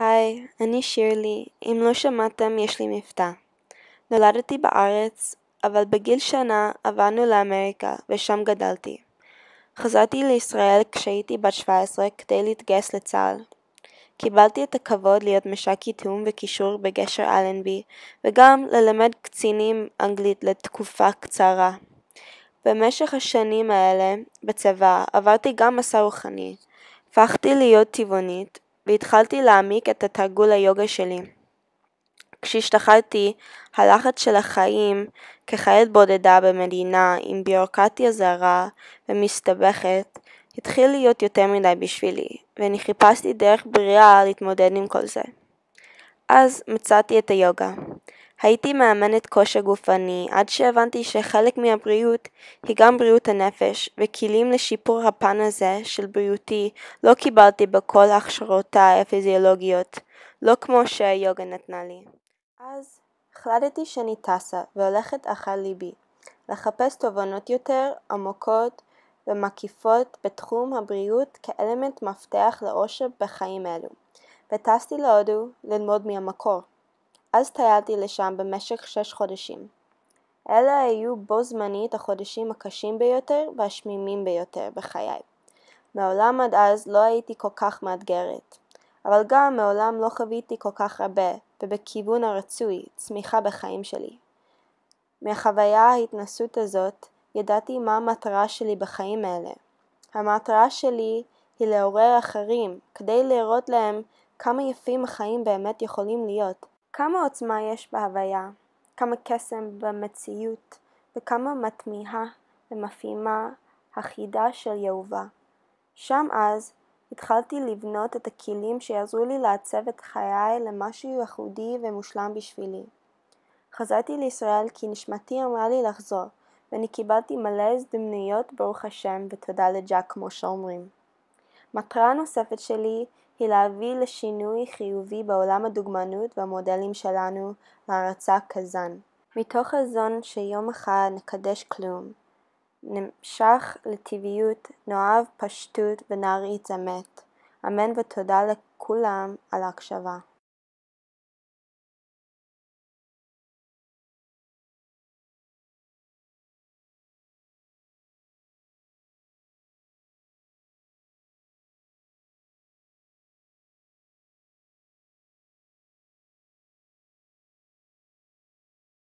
היי, אני שירלי. אם לא שמעתם, יש לי מבטא. נולדתי בארץ, אבל בגיל שנה עברנו לאמריקה, ושם גדלתי. חזרתי לישראל כשהייתי בת 17 כדי להתגייס לצה"ל. קיבלתי את הכבוד להיות מש"קי תיאום וקישור בגשר אלנבי, וגם ללמד קצינים אנגלית לתקופה קצרה. במשך השנים האלה, בצבא, עברתי גם מסע רוחני. הפכתי להיות טבעונית, והתחלתי להעמיק את התרגול היוגה שלי. כשהשתחררתי, הלחץ של החיים כחיית בודדה במדינה עם ביורוקרטיה זרה ומסתבכת התחיל להיות יותר מדי בשבילי, ואני חיפשתי דרך בריאה להתמודד עם כל זה. אז מצאתי את היוגה. הייתי מאמנת כושר גופני עד שהבנתי שחלק מהבריאות היא גם בריאות הנפש וכלים לשיפור הפן הזה של בריאותי לא קיבלתי בכל הכשרותיי הפיזיולוגיות, לא כמו שהיוגה נתנה לי. אז החלטתי שאני טסה והולכת אחר ליבי, לחפש תובנות יותר עמוקות ומקיפות בתחום הבריאות כאלמנט מפתח לאושר בחיים אלו, וטסתי להודו ללמוד מהמקור. אז טיילתי לשם במשך שש חודשים. אלה היו בו זמנית החודשים הקשים ביותר והשמימים ביותר בחיי. מעולם עד אז לא הייתי כל כך מאתגרת, אבל גם מעולם לא חוויתי כל כך הרבה, ובכיוון הרצוי, צמיחה בחיים שלי. מהחוויה ההתנסות הזאת, ידעתי מה המטרה שלי בחיים האלה. המטרה שלי היא לעורר אחרים, כדי להראות להם כמה יפים החיים באמת יכולים להיות, כמה עוצמה יש בהוויה, כמה קסם במציאות וכמה מתמיהה ומפעימה החידה של יהובה. שם אז התחלתי לבנות את הכלים שיעזרו לי לעצב את חיי למשהו ייחודי ומושלם בשבילי. חזרתי לישראל כי נשמתי אמרה לי לחזור, ואני קיבלתי מלא הזדמנויות ברוך השם ותודה לג'אק כמו שאומרים. מטרה נוספת שלי היא להביא לשינוי חיובי בעולם הדוגמנות והמודלים שלנו להרצה כזן. מתוך חזון שיום אחד נקדש כלום, נמשך לטבעיות, נאהב פשטות ונעריץ אמת. אמן ותודה לכולם על ההקשבה.